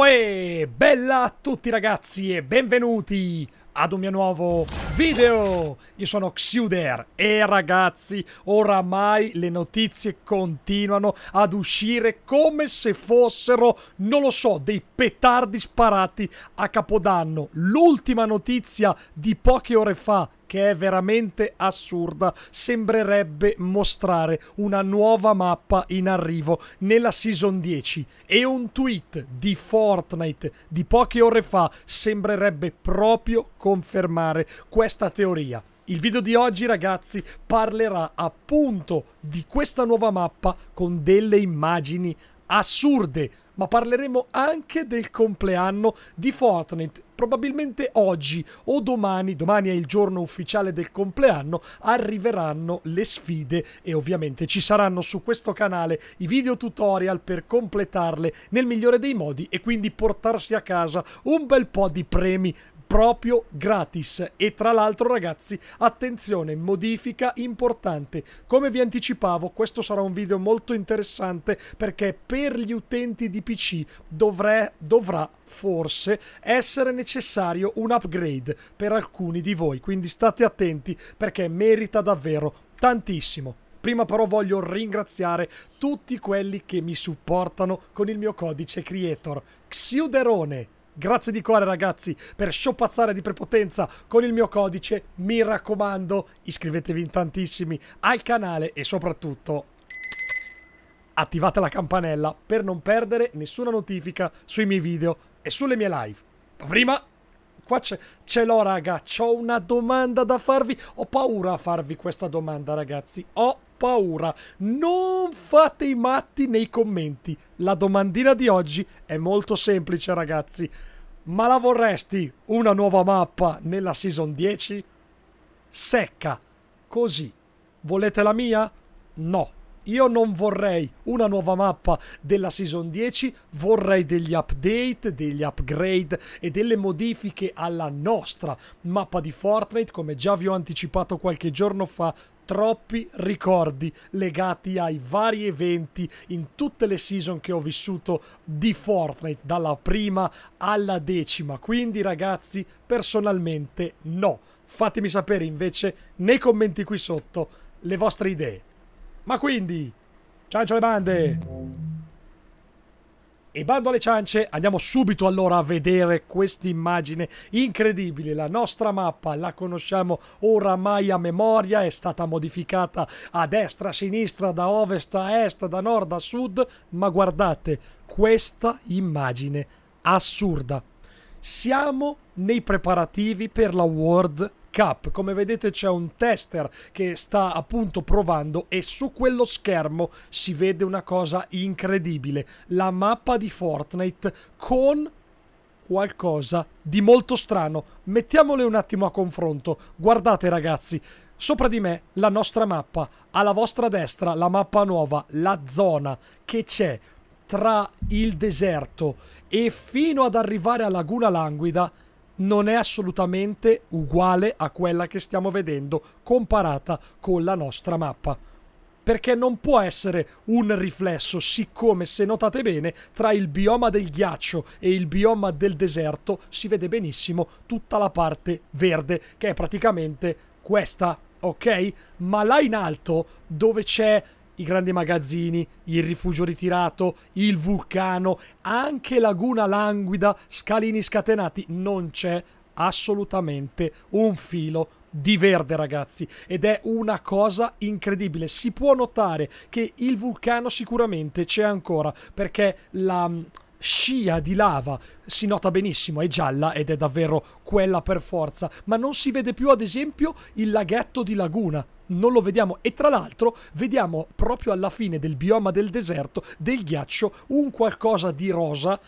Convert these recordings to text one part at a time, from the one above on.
Uè, bella a tutti ragazzi e benvenuti ad un mio nuovo video! Io sono Xuder e ragazzi, oramai le notizie continuano ad uscire come se fossero, non lo so, dei petardi sparati a Capodanno. L'ultima notizia di poche ore fa che è veramente assurda. Sembrerebbe mostrare una nuova mappa in arrivo nella Season 10 e un tweet di Fortnite di poche ore fa sembrerebbe proprio confermare questa teoria. Il video di oggi ragazzi parlerà appunto di questa nuova mappa con delle immagini assurde, ma parleremo anche del compleanno di Fortnite. Probabilmente oggi o domani, domani è il giorno ufficiale del compleanno, arriveranno le sfide e ovviamente ci saranno su questo canale i video tutorial per completarle nel migliore dei modi e quindi portarsi a casa un bel po' di premi proprio gratis. E tra l'altro ragazzi, attenzione, modifica importante. Come vi anticipavo, questo sarà un video molto interessante perché per gli utenti di PC dovrà, dovrà forse essere necessario un upgrade per alcuni di voi. Quindi state attenti perché merita davvero tantissimo. Prima però voglio ringraziare tutti quelli che mi supportano con il mio codice creator Xiuderone Grazie di cuore ragazzi per sciopazzare di prepotenza con il mio codice. Mi raccomando, iscrivetevi in tantissimi al canale e soprattutto attivate la campanella per non perdere nessuna notifica sui miei video e sulle mie live. Ma prima qua ce l'ho raga, ho una domanda da farvi, ho paura a farvi questa domanda ragazzi, ho paura, non fate i matti nei commenti, la domandina di oggi è molto semplice ragazzi, ma la vorresti una nuova mappa nella season 10? Secca, così, volete la mia? No. Io non vorrei una nuova mappa della Season 10, vorrei degli update, degli upgrade e delle modifiche alla nostra mappa di Fortnite, come già vi ho anticipato qualche giorno fa, troppi ricordi legati ai vari eventi in tutte le season che ho vissuto di Fortnite, dalla prima alla decima. Quindi ragazzi, personalmente no. Fatemi sapere invece nei commenti qui sotto le vostre idee. Ma quindi, ciancio le bande! E bando alle ciance, andiamo subito allora a vedere quest'immagine incredibile. La nostra mappa la conosciamo oramai a memoria, è stata modificata a destra, a sinistra, da ovest a est, da nord a sud, ma guardate questa immagine assurda. Siamo nei preparativi per la World Cup. Come vedete c'è un tester che sta appunto provando e su quello schermo si vede una cosa incredibile, la mappa di Fortnite con qualcosa di molto strano. Mettiamole un attimo a confronto. Guardate ragazzi, Sopra di me la nostra mappa, alla vostra destra la mappa nuova, la zona che c'è tra il deserto e fino ad arrivare a Laguna Languida non è assolutamente uguale a quella che stiamo vedendo comparata con la nostra mappa perché non può essere un riflesso, siccome se notate bene tra il bioma del ghiaccio e il bioma del deserto si vede benissimo tutta la parte verde, che è praticamente questa, ok? Ma là in alto, dove c'è i grandi magazzini, il rifugio ritirato, il vulcano, anche laguna languida, scalini scatenati, non c'è assolutamente un filo di verde ragazzi ed è una cosa incredibile si può notare che il vulcano sicuramente c'è ancora perché la scia di lava si nota benissimo, è gialla ed è davvero quella per forza, ma non si vede più ad esempio il laghetto di laguna, non lo vediamo e tra l'altro vediamo proprio alla fine del bioma del deserto, del ghiaccio, un qualcosa di rosa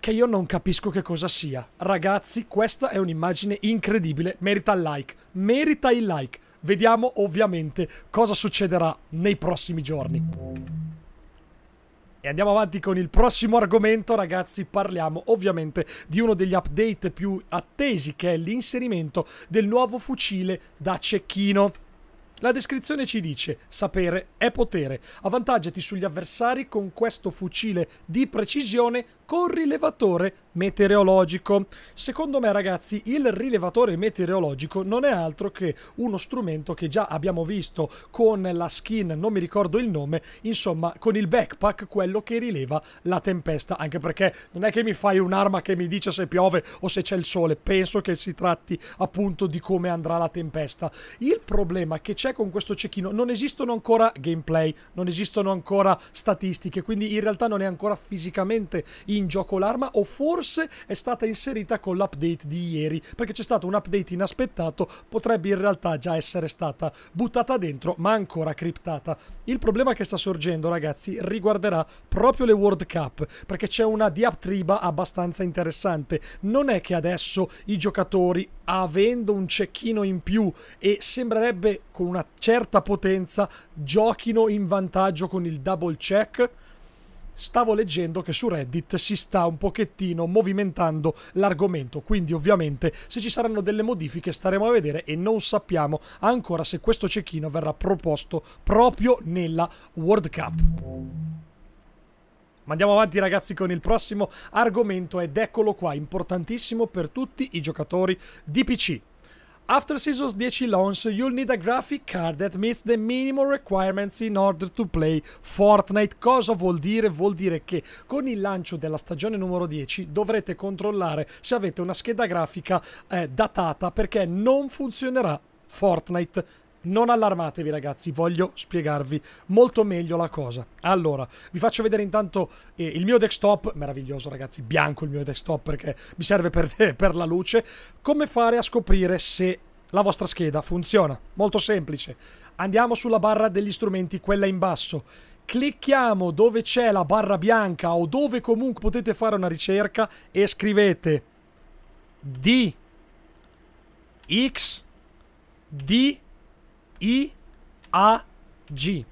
che io non capisco che cosa sia. Ragazzi, questa è un'immagine incredibile, merita il like, merita il like. Vediamo ovviamente cosa succederà nei prossimi giorni. E andiamo avanti con il prossimo argomento, ragazzi. Parliamo ovviamente di uno degli update più attesi, che è l'inserimento del nuovo fucile da cecchino. La descrizione ci dice: sapere è potere. Avvantaggiati sugli avversari con questo fucile di precisione con rilevatore meteorologico. Secondo me, ragazzi, il rilevatore meteorologico non è altro che uno strumento che già abbiamo visto con la skin, non mi ricordo il nome, insomma, con il backpack, quello che rileva la tempesta, anche perché non è che mi fai un'arma che mi dice se piove o se c'è il sole, penso che si tratti appunto di come andrà la tempesta. Il problema che c'è con questo cecchino, non esistono ancora gameplay, non esistono ancora statistiche, quindi in realtà non è ancora fisicamente in gioco l'arma o forse forse è stata inserita con l'update di ieri, perché c'è stato un update inaspettato, potrebbe in realtà già essere stata buttata dentro, ma ancora criptata. Il problema che sta sorgendo, ragazzi, riguarderà proprio le World Cup, perché c'è una diaptriba abbastanza interessante. Non è che adesso i giocatori, avendo un cecchino in più e sembrerebbe con una certa potenza, giochino in vantaggio con il double check? stavo leggendo che su Reddit si sta un pochettino movimentando l'argomento, quindi ovviamente se ci saranno delle modifiche staremo a vedere e non sappiamo ancora se questo cecchino verrà proposto proprio nella World Cup. Ma andiamo avanti ragazzi con il prossimo argomento ed eccolo qua, importantissimo per tutti i giocatori di PC. After Seasons 10 launch, you'll need a graphic card that meets the minimum requirements in order to play Fortnite. Cosa vuol dire? Vuol dire che con il lancio della stagione numero 10 dovrete controllare se avete una scheda grafica eh, datata perché non funzionerà Fortnite non allarmatevi ragazzi, voglio spiegarvi molto meglio la cosa. Allora, vi faccio vedere intanto eh, il mio desktop, meraviglioso ragazzi, bianco il mio desktop perché mi serve per, per la luce, come fare a scoprire se la vostra scheda funziona. Molto semplice. Andiamo sulla barra degli strumenti, quella in basso. Clicchiamo dove c'è la barra bianca o dove comunque potete fare una ricerca e scrivete D X D i-A-G.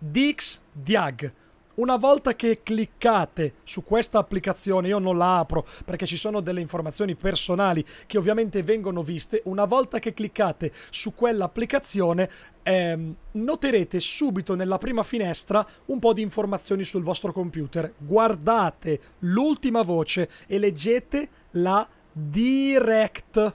Dix Diag. Una volta che cliccate su questa applicazione, io non la apro perché ci sono delle informazioni personali che ovviamente vengono viste, una volta che cliccate su quell'applicazione ehm, noterete subito nella prima finestra un po' di informazioni sul vostro computer. Guardate l'ultima voce e leggete la direct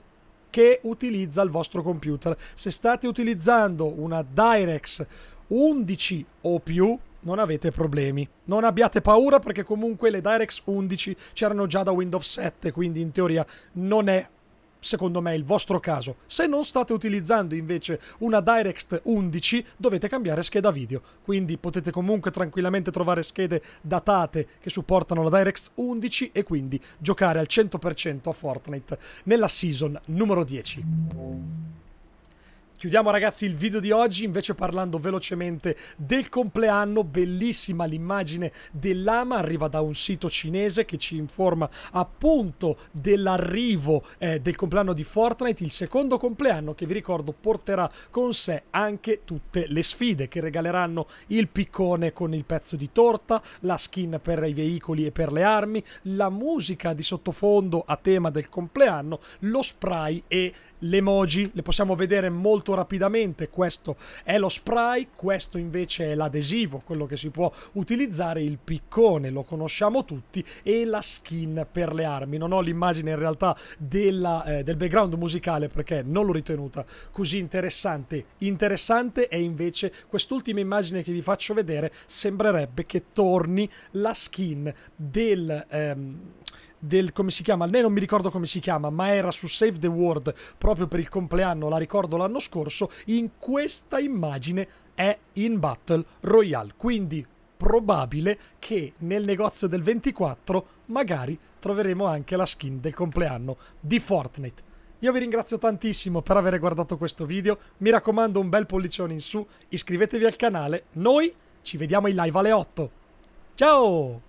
che utilizza il vostro computer. Se state utilizzando una Direx 11 o più, non avete problemi. Non abbiate paura perché comunque le Direx 11 c'erano già da Windows 7, quindi in teoria non è secondo me il vostro caso. Se non state utilizzando invece una Direct 11 dovete cambiare scheda video, quindi potete comunque tranquillamente trovare schede datate che supportano la Direct 11 e quindi giocare al 100% a Fortnite nella season numero 10. Chiudiamo ragazzi il video di oggi invece parlando velocemente del compleanno, bellissima l'immagine dell'ama, arriva da un sito cinese che ci informa appunto dell'arrivo eh, del compleanno di Fortnite, il secondo compleanno che vi ricordo porterà con sé anche tutte le sfide che regaleranno il piccone con il pezzo di torta, la skin per i veicoli e per le armi, la musica di sottofondo a tema del compleanno, lo spray e le emoji, le possiamo vedere molto rapidamente, questo è lo spray, questo invece è l'adesivo, quello che si può utilizzare, il piccone, lo conosciamo tutti, e la skin per le armi. Non ho l'immagine in realtà della, eh, del background musicale perché non l'ho ritenuta così interessante. Interessante è invece quest'ultima immagine che vi faccio vedere, sembrerebbe che torni la skin del... Ehm, del come si chiama, almeno non mi ricordo come si chiama, ma era su Save the World proprio per il compleanno, la ricordo l'anno scorso, in questa immagine è in Battle Royale. Quindi probabile che nel negozio del 24 magari troveremo anche la skin del compleanno di Fortnite. Io vi ringrazio tantissimo per aver guardato questo video, mi raccomando un bel pollicione in su, iscrivetevi al canale, noi ci vediamo in live alle 8. Ciao!